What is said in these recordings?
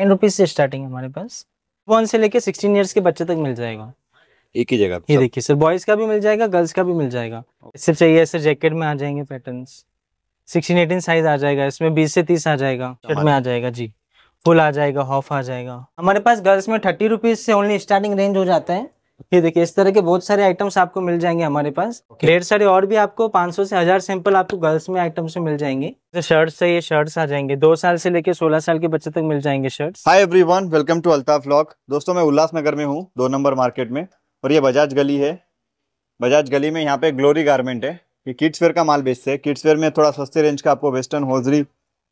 Nine rupees से starting है हमारे पास वन से लेके सिक्सटीन ईयर्स के बच्चे तक मिल जाएगा एक ही जगह ये देखिए सर बॉयज का भी मिल जाएगा गर्ल्स का भी मिल जाएगा सिर्फ चाहिए सर जैकेट में आ जाएंगे पैटर्न सिक्सटीन एटीन साइज आ जाएगा इसमें बीस से तीस आ जाएगा शर्ट में आ जाएगा जी फुल आ जाएगा हॉफ आ जाएगा हमारे पास गर्ल्स में थर्टी रुपीज से ओनली स्टार्टिंग रेंज हो जाता है ये देखिए इस तरह के बहुत सारे आइटम्स आपको मिल जाएंगे हमारे पास ढेर सारे और भी आपको 500 से हजार सैंपल आपको गर्ल्स में आइटम्स में मिल जाएंगे तो शर्ट्स है ये शर्ट्स आ जाएंगे दो साल से लेके 16 साल के बच्चे तक मिल जाएंगे shirts hi everyone welcome to Altaf block दोस्तों मैं उल्लासनगर में हूँ दो नंबर मार्केट में और ये बजाज गली है बजाज गली में यहाँ पे ग्लोरी गारमेंट है ये किड्स वेयर का माल बेचते हैं किड्स वेयर में थोड़ा सस्ते रेंज का आपको वेस्टर्न होजरी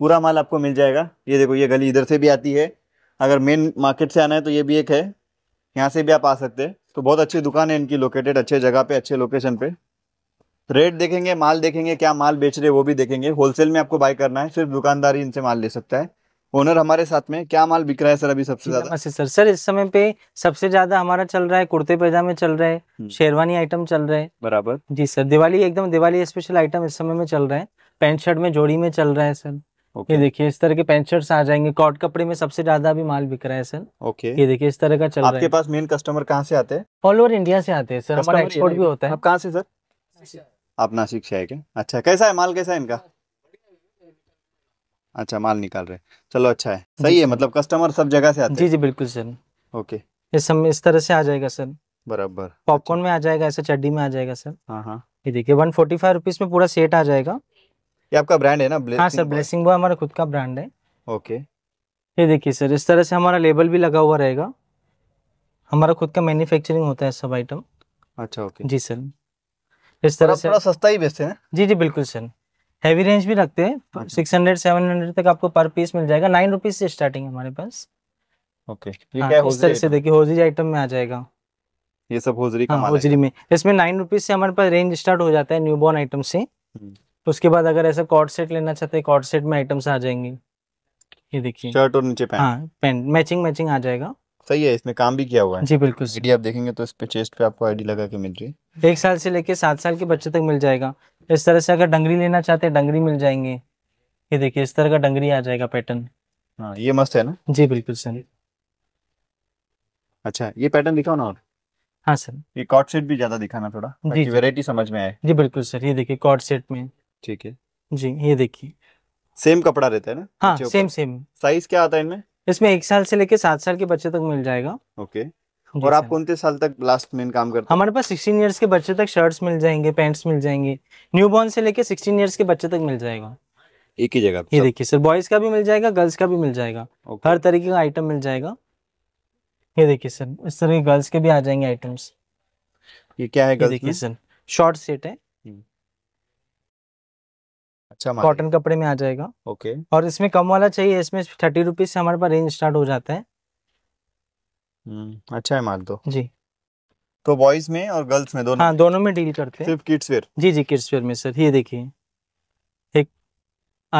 पूरा माल आपको मिल जाएगा ये देखो ये गली इधर से भी आती है अगर मेन मार्केट से आना है तो ये भी एक है यहाँ से भी आप आ सकते हैं तो बहुत अच्छी दुकान है इनकी लोकेटेड अच्छे जगह पे अच्छे लोकेशन पे रेट देखेंगे माल देखेंगे क्या माल बेच रहे वो भी देखेंगे होलसेल में आपको बाय करना है सिर्फ दुकानदार ही इनसे माल ले सकता है ओनर हमारे साथ में क्या माल बिक रहा है सर अभी सबसे ज्यादा सर सर इस समय पे सबसे ज्यादा हमारा चल रहा है कुर्ते पैजामे चल रहे हैं हम्म। शेरवानी आइटम चल रहे हैं बराबर जी सर दिवाली एकदम दिवाली स्पेशल आइटम इस समय में चल रहे हैं पैंट शर्ट में जोड़ी में चल रहा है सर okay. ये देखिए इस तरह के पेंट शर्ट्स आ जाएंगे कॉट कपड़े में सबसे ज्यादा अभी माल बिक रहा है सर ओके okay. ये देखिए इस तरह का चल रहा है आपके पास मेन कस्टमर कहाँ से आते हैं ऑल ओवर इंडिया से आते हैं सर हमारा एक्सपोर्ट भी होता है आप कहाँ से सर आप नासिक से आए क्या अच्छा कैसा है माल कैसा है इनका अच्छा माल निकाल रहे चलो अच्छा है सही है मतलब कस्टमर सब जगह से आते हैं जी जी बिल्कुल सर ओके ये सब इस तरह से आ जाएगा सर बराबर पॉपकॉर्न में आ जाएगा ऐसे चड्डी में आ जाएगा सर हाँ हाँ ये देखिए वन फोर्टी फाइव रुपीज में पूरा सेट आ जाएगा ये आपका ब्रांड है ना ब्लेसिंग हाँ सर ब्लेसिंग बॉय हमारा खुद का ब्रांड है ओके ये देखिए सर इस तरह से हमारा लेबल भी लगा हुआ रहेगा हमारा खुद का मैन्युफैक्चरिंग होता है सब आइटम अच्छा ओके जी सर इस तरह से थोड़ा सस्ता ही बेचते हैं जी जी बिल्कुल सर हैवी रेंज भी रखते हैं सिक्स हंड्रेड सेवन हंड्रेड तक आपको पर पीस मिल जाएगा नाइन रुपीज से स्टार्टिंग है हमारे पास ओके ये हाँ, क्या इस तरह से देखिए होजरी आइटम में आ जाएगा ये सब होजरी का हाँ, होजरी में इसमें नाइन रुपीज से हमारे पास रेंज स्टार्ट हो जाता है न्यू बॉर्न आइटम से हम्म। तो उसके बाद अगर ऐसा कॉर्ड सेट लेना चाहते हैं कॉर्ड सेट में आइटम्स आ जाएंगे ये देखिए शर्ट और नीचे पैंट हाँ पैंट मैचिंग मैचिंग आ जाएगा सही है इसमें काम भी किया हुआ है जी बिल्कुल आईडी आप देखेंगे तो इस पे चेस्ट पे आपको आईडी लगा के मिल रही है एक साल से लेके सात साल के बच्चे तक मिल जाएगा इस तरह से अगर डंगरी लेना चाहते हैं डंगरी मिल जाएंगे ये देखिए इस तरह का डंगरी आ जाएगा पैटर्न हाँ ये मस्त है ना जी बिल्कुल सर अच्छा ये पैटर्न दिखाओ ना और हाँ सर ये कॉट सेट भी ज्यादा दिखाना थोड़ा वेरायटी समझ में आए जी बिल्कुल सर ये देखिए कॉट सेट में ठीक है जी ये देखिए सेम कपड़ा रहता है ना हाँ सेम सेम साइज क्या आता है इनमें इसमें एक साल से लेके सात साल के बच्चे तक मिल जाएगा ओके और आप कौन से साल तक लास्ट में काम करते हैं हमारे पास सिक्सटीन ईयर्स के बच्चे तक शर्ट्स मिल जाएंगे पैंट्स मिल जाएंगे न्यू बॉर्न से लेके सिक्सटीन ईयर्स के बच्चे तक मिल जाएगा एक ही जगह ये देखिए सर बॉयज का भी मिल जाएगा गर्ल्स का भी मिल जाएगा हर तरीके का आइटम मिल जाएगा ये देखिए सर इस तरह के गर्ल्स के भी आ जाएंगे आइटम्स ये क्या है देखिए सर शॉर्ट सेट है अच्छा कॉटन कपड़े में आ जाएगा ओके और इसमें कम वाला चाहिए इसमें थर्टी रुपीज से हमारे पास रेंज स्टार्ट हो जाता है हम्म, अच्छा है माल तो जी तो बॉयज में और गर्ल्स में दोनों हाँ दोनों में डील करते हैं सिर्फ किड्स वेयर जी जी किड्स वेयर में सर ये देखिए एक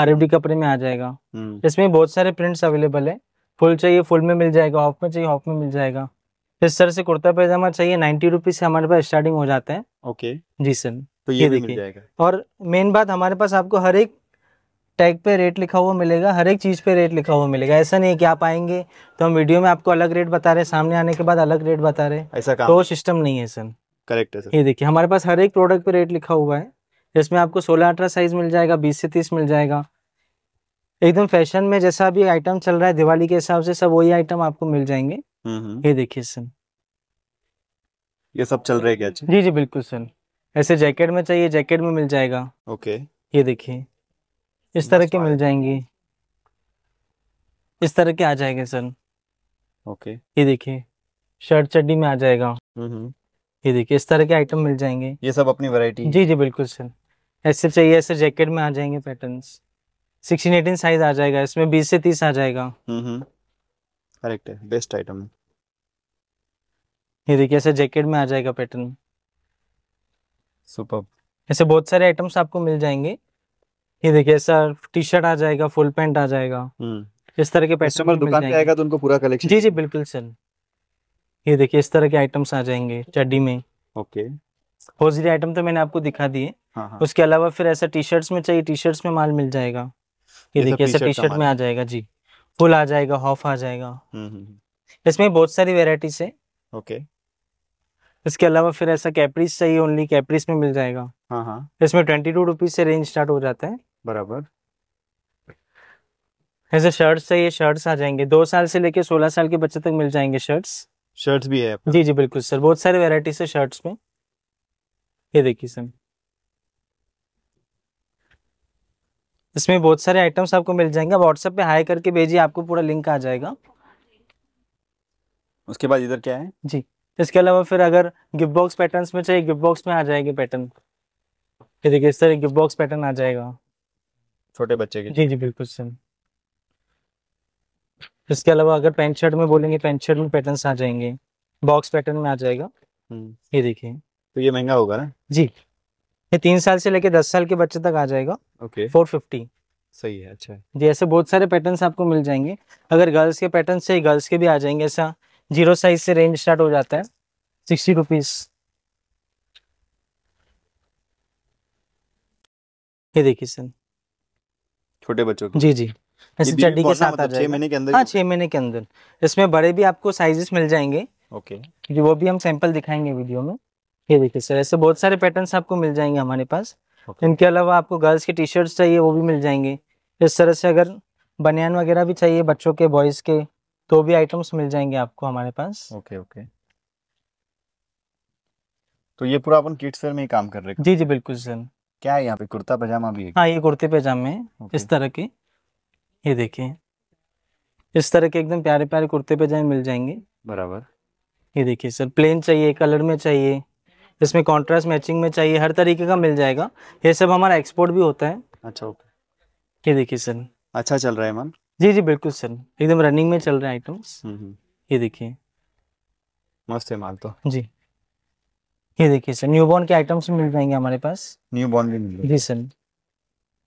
आरएफडी कपड़े में आ जाएगा हम्म। इसमें बहुत सारे प्रिंट्स अवेलेबल है फुल चाहिए फुल में मिल जाएगा ऑफ में चाहिए ऑफ में मिल जाएगा इस तरह से कुर्ता पैजामा चाहिए नाइन्टी रुपीज से हमारे पास स्टार्टिंग हो जाते हैं ओके जी सर तो ये, ये देखिए और मेन बात हमारे पास आपको हर एक टैग पे रेट लिखा हुआ मिलेगा हर एक चीज़ पे रेट लिखा हुआ मिलेगा ऐसा नहीं है कि आप आएंगे तो हम वीडियो में आपको अलग रेट बता रहे हैं सामने आने के बाद अलग रेट बता रहे हैं ऐसा काम तो सिस्टम नहीं है सर करेक्ट है सर ये देखिए हमारे पास हर एक प्रोडक्ट पे रेट लिखा हुआ है जिसमें आपको सोलह अठारह साइज मिल जाएगा बीस से तीस मिल जाएगा एकदम फैशन में जैसा भी आइटम चल रहा है दिवाली के हिसाब से सब वही आइटम आपको मिल जाएंगे हम्म। ये देखिए सन ये सब चल रहे क्या अच्छा? जी जी बिल्कुल सन ऐसे जैकेट में चाहिए जैकेट में मिल जाएगा ओके ये देखिए इस तरह के मिल जाएंगे इस तरह के आ जाएंगे सर ओके ये देखिए शर्ट चड्डी में आ जाएगा हम्म, हम्म। ये देखिए इस तरह के आइटम मिल जाएंगे ये सब अपनी वैरायटी जी जी बिल्कुल सर ऐसे चाहिए ऐसे जैकेट में आ जाएंगे पैटर्न्स सिक्सटीन एटीन साइज आ जाएगा इसमें बीस से तीस आ जाएगा करेक्ट है बेस्ट आइटम है ये देखिए ऐसे जैकेट में आ जाएगा पैटर्न सुपर ऐसे बहुत सारे आइटम्स आपको मिल जाएंगे ये देखिए ऐसा टी शर्ट आ जाएगा फुल पैंट आ जाएगा हम्म। इस तरह के पैटर्न दुकान पे आएगा तो उनको पूरा कलेक्शन जी जी बिल्कुल सर ये देखिए इस तरह के आइटम्स आ जाएंगे चड्डी में ओके होजरी आइटम तो मैंने आपको दिखा दिए हाँ, हाँ। उसके अलावा फिर ऐसा टी शर्ट में चाहिए टी शर्ट में माल मिल जाएगा ये देखिए ऐसा टी शर्ट में आ जाएगा जी फुल आ जाएगा हॉफ आ जाएगा हम्म, हम्म, इसमें बहुत सारी वेराइटीज है ओके okay. इसके अलावा फिर ऐसा कैप्रिस चाहिए ओनली कैप्रिस में मिल जाएगा हाँ हाँ इसमें ट्वेंटी टू रुपीज से रेंज स्टार्ट हो जाता है बराबर ऐसे शर्ट्स चाहिए शर्ट्स आ जाएंगे दो साल से लेके सोलह साल के बच्चे तक मिल जाएंगे शर्ट्स शर्ट्स भी है जी जी बिल्कुल सर बहुत सारे वेराइटीज है शर्ट्स में ये देखिए सर इसमें बहुत सारे आइटम्स आपको मिल जाएंगे व्हाट्सएप पे हाई करके भेजिए आपको पूरा लिंक आ जाएगा उसके बाद इधर क्या है जी इसके अलावा फिर अगर गिफ्ट बॉक्स पैटर्न्स में चाहिए गिफ्ट बॉक्स में आ जाएगी पैटर्न ये देखिए इस तरह गिफ्ट बॉक्स पैटर्न आ जाएगा छोटे बच्चे के जी जी बिल्कुल सेम इसके अलावा अगर पेंट शर्ट में बोलेंगे पेंट शर्ट में पैटर्न आ जाएंगे बॉक्स पैटर्न में आ जाएगा हम्म। ये देखिए तो ये महंगा होगा ना जी ये तीन साल से लेके दस साल के बच्चे तक आ जाएगा ओके फोर फिफ्टी सही है अच्छा जी ऐसे बहुत सारे पैटर्न्स आपको मिल जाएंगे अगर गर्ल्स के पैटर्न्स चाहिए गर्ल्स के भी आ जाएंगे ऐसा जीरो साइज से रेंज स्टार्ट हो जाता है सिक्सटी रुपीज ये देखिए सर छोटे बच्चों जी जी ऐसे चड्डी के साथ आ मतलब जाएगा हाँ छह महीने के अंदर इसमें बड़े भी आपको साइजेस मिल जाएंगे ओके जी वो भी हम सैंपल दिखाएंगे वीडियो में ये देखिए सर ऐसे बहुत सारे पैटर्न्स आपको मिल जाएंगे हमारे पास इनके अलावा आपको गर्ल्स के टी शर्ट चाहिए वो भी मिल जाएंगे इस तरह से अगर बनियान वगैरह भी चाहिए बच्चों के बॉयज़ के तो भी आइटम्स मिल जाएंगे आपको हमारे पास ओके ओके तो ये पूरा अपन किड्स वेयर में ही काम कर रहे हैं जी जी बिल्कुल सर क्या है यहाँ पे कुर्ता पजामा भी है हाँ ये कुर्ते पजामे है इस तरह के ये देखिए इस तरह के एकदम प्यारे प्यारे कुर्ते पजामे मिल जाएंगे बराबर ये देखिए सर प्लेन चाहिए कलर में चाहिए इसमें कॉन्ट्रास्ट मैचिंग में चाहिए हर तरीके का मिल जाएगा ये सब हमारा एक्सपोर्ट भी होता है अच्छा ओके ये देखिए सर अच्छा चल रहा है मैम जी जी बिल्कुल सर एकदम रनिंग में चल रहे आइटम्स हम्म, हम्म। ये देखिए मस्त है माल तो जी ये देखिए सर न्यू बॉर्न के आइटम्स मिल जाएंगे हमारे पास न्यू बॉर्न भी मिल जी सर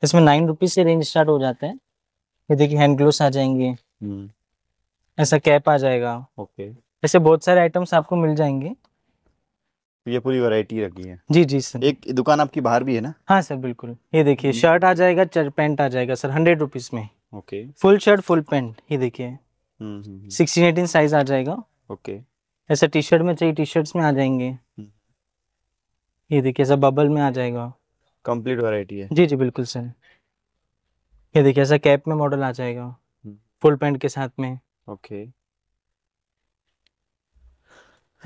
इसमें नाइन रुपीज से रेंज स्टार्ट हो जाते हैं ये देखिए हैंड ग्लोव आ जाएंगे हम्म। ऐसा कैप आ जाएगा ओके ऐसे बहुत सारे आइटम्स आपको मिल जाएंगे ये पूरी वैरायटी रखी है जी जी सर एक दुकान आपकी बाहर भी है ना हाँ सर बिल्कुल ये देखिए शर्ट आ जाएगा पैंट आ जाएगा सर हंड्रेड रुपीज में okay full shirt full pant ये देखिए हम्म, हम्म, हम्म। सिक्सटीन एटीन साइज आ जाएगा ओके ऐसा टी शर्ट में चाहिए टी शर्ट में आ जाएंगे ये देखिए ऐसा बबल में आ जाएगा कंप्लीट वैरायटी है जी जी बिल्कुल सर ये देखिए ऐसा कैप में मॉडल आ जाएगा फुल पैंट के साथ में ओके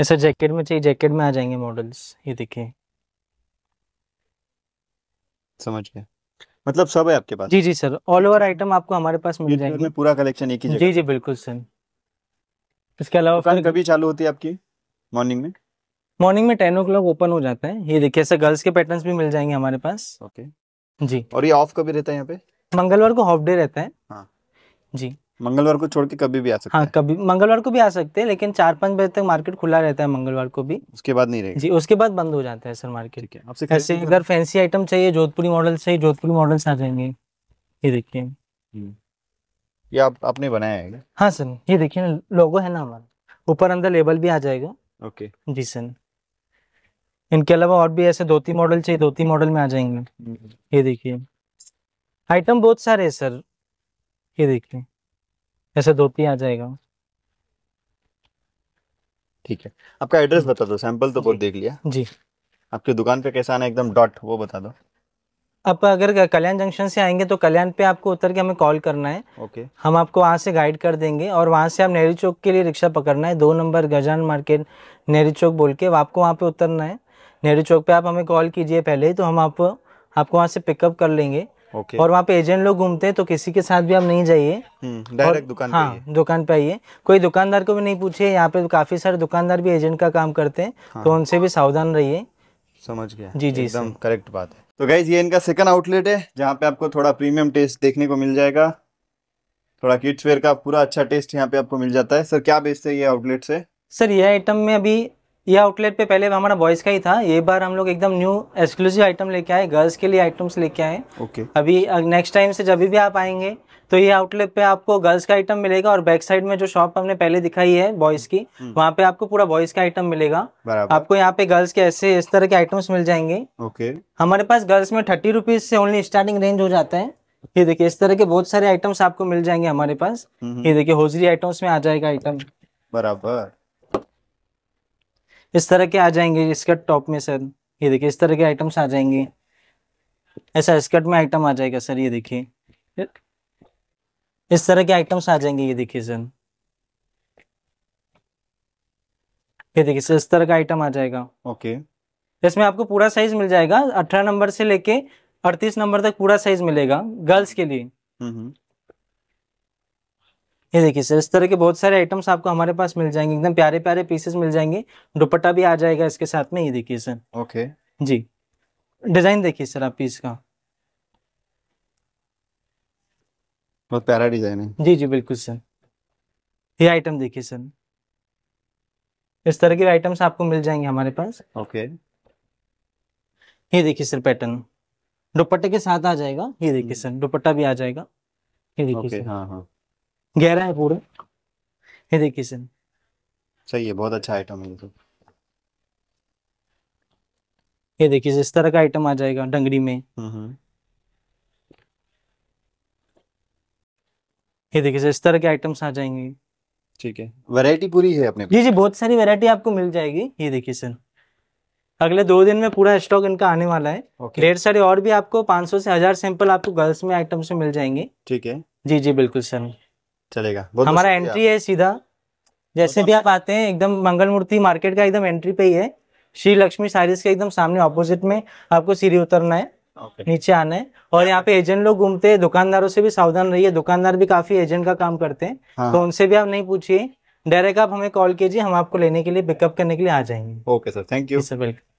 ऐसा जैकेट में चाहिए जैकेट में आ जाएंगे मॉडल्स ये देखिए समझ गया मतलब सब है आपके पास जी जी सर ऑल ओवर आइटम आपको हमारे पास मिल जाएंगे पूरा कलेक्शन एक ही जी जी बिल्कुल सर इसके अलावा फिर कभी चालू होती है आपकी मॉर्निंग में मॉर्निंग में टेन ओ ओपन हो जाता है ये देखिए सर गर्ल्स के पैटर्न भी मिल जाएंगे हमारे पास ओके जी और ये ऑफ कभी रहता है यहाँ पे मंगलवार को हॉफ डे रहता है हाँ। जी मंगलवार को छोड़ के कभी भी आ सकते हाँ कभी मंगलवार को भी आ सकते हैं लेकिन चार पाँच बजे तक मार्केट खुला रहता है मंगलवार को भी उसके बाद नहीं रहेगा जी उसके बाद बंद हो जाता है सर मार्केट आपसे ऐसे अगर फैंसी आइटम चाहिए जोधपुरी मॉडल चाहिए जोधपुरी मॉडल आ जाएंगे ये देखिए हम्म। ये आप आपने बनाया है हाँ सर ये देखिए ना लोगो है ना हमारा ऊपर अंदर लेबल भी आ जाएगा ओके जी सर इनके अलावा और भी ऐसे दो तीन मॉडल चाहिए दो तीन मॉडल में आ जाएंगे हम्म। ये देखिए आइटम बहुत सारे हैं सर ये देखिए ऐसे धोती आ जाएगा ठीक है आपका एड्रेस बता दो सैंपल तो बहुत देख लिया जी आपकी दुकान पे कैसा आना एकदम डॉट वो बता दो आप अगर कल्याण जंक्शन से आएंगे तो कल्याण पे आपको उतर के हमें कॉल करना है ओके okay. हम आपको वहाँ से गाइड कर देंगे और वहाँ से आप नेहरू चौक के लिए रिक्शा पकड़ना है दो नंबर गजान मार्केट नेहरू चौक बोल के आपको वहाँ पे उतरना है नेहरू चौक पे आप हमें कॉल कीजिए पहले ही तो हम आप, आपको वहाँ से पिकअप कर लेंगे okay. और वहाँ पे एजेंट लोग घूमते हैं तो किसी के साथ भी आप नहीं जाइए डायरेक्ट हम्म, दुकान हाँ दुकान पे आइए कोई दुकानदार को भी नहीं पूछिए यहाँ पे काफी सारे दुकानदार भी एजेंट का काम करते हैं हाँ। तो उनसे भी सावधान रहिए समझ गया जी जी एकदम करेक्ट बात है तो गाइज ये इनका सेकंड आउटलेट है जहाँ पे आपको थोड़ा प्रीमियम टेस्ट देखने को मिल जाएगा थोड़ा किड्स वेयर का पूरा अच्छा टेस्ट यहाँ पे आपको मिल जाता है सर क्या बेचते हैं ये आउटलेट से सर ये आइटम में अभी ये आउटलेट पे पहले हमारा बॉयज़ का ही था ये बार हम लोग एकदम न्यू एक्सक्लूसिव आइटम लेके आए गर्ल्स के लिए आइटम्स लेके आए ओके अभी नेक्स्ट टाइम से जब भी आप आएंगे तो ये आउटलेट पे आपको गर्ल्स का आइटम मिलेगा और बैक साइड में जो शॉप हमने पहले दिखाई है बॉयज की हम्म। वहाँ पे आपको पूरा बॉयज का आइटम मिलेगा आपको यहाँ पे गर्ल्स के ऐसे इस तरह के आइटम्स मिल जाएंगे ओके हमारे पास गर्ल्स में थर्टी रुपीज से ओनली स्टार्टिंग रेंज हो जाता है ये देखिए इस तरह के बहुत सारे आइटम्स आपको मिल जाएंगे हमारे पास हम्म। ये देखिए होजरी आइटम्स में आ जाएगा आइटम बराबर इस तरह के आ जाएंगे स्कर्ट टॉप में सर ये देखिए इस तरह के आइटम्स आ जाएंगे ऐसा स्कर्ट में आइटम आ जाएगा सर ये देखिए इस तरह के आइटम्स आ जाएंगे ये देखिए सर ये देखिए सर इस तरह का आइटम आ जाएगा ओके इसमें आपको पूरा साइज मिल जाएगा अठारह नंबर से लेके अड़तीस नंबर तक पूरा साइज मिलेगा गर्ल्स के लिए हम्म, हम्म। ये देखिए सर इस तरह के बहुत सारे आइटम्स आपको हमारे पास मिल जाएंगे एकदम प्यारे प्यारे पीसेस मिल जाएंगे दुपट्टा भी आ जाएगा इसके साथ में ये देखिए सर ओके जी डिजाइन देखिए सर आप पीस का बहुत प्यारा डिजाइन है जी जी बिल्कुल सर ये आइटम देखिए सर इस तरह के आइटम्स आपको मिल जाएंगे हमारे पास ओके ये देखिए सर पैटर्न दुपट्टे के साथ आ जाएगा ये देखिए सर हम्म। दुपट्टा भी आ जाएगा ये देखिए सर हाँ हाँ गहरा है पूरा ये देखिए सर सही है बहुत अच्छा आइटम है ये तो ये देखिए इस तरह का आइटम आ जाएगा डंगरी में हम्म, हम्म। ये देखिए इस तरह के आइटम्स आ जाएंगे ठीक है वैरायटी पूरी है अपने जी जी बहुत सारी वैरायटी आपको मिल जाएगी ये देखिए सर अगले दो दिन में पूरा स्टॉक इनका आने वाला है ढेर सारे और भी आपको 500 से हजार सैंपल आपको गर्ल्स में आइटम्स में मिल जाएंगे ठीक है जी जी बिल्कुल सर चलेगा हमारा एंट्री है सीधा जैसे भी आप आते हैं एकदम मंगल मूर्ति मार्केट का एकदम एंट्री पे ही है श्री लक्ष्मी सारीज के एकदम सामने ऑपोजिट में आपको सीढ़ी उतरना है Okay. नीचे आना है और यहाँ पे एजेंट लोग घूमते हैं दुकानदारों से भी सावधान रहिए दुकानदार भी काफी एजेंट का काम करते हैं हाँ। तो उनसे भी आप नहीं पूछिए डायरेक्ट आप हमें कॉल कीजिए हम आपको लेने के लिए पिकअप करने के लिए आ जाएंगे okay sir thank you sir welcome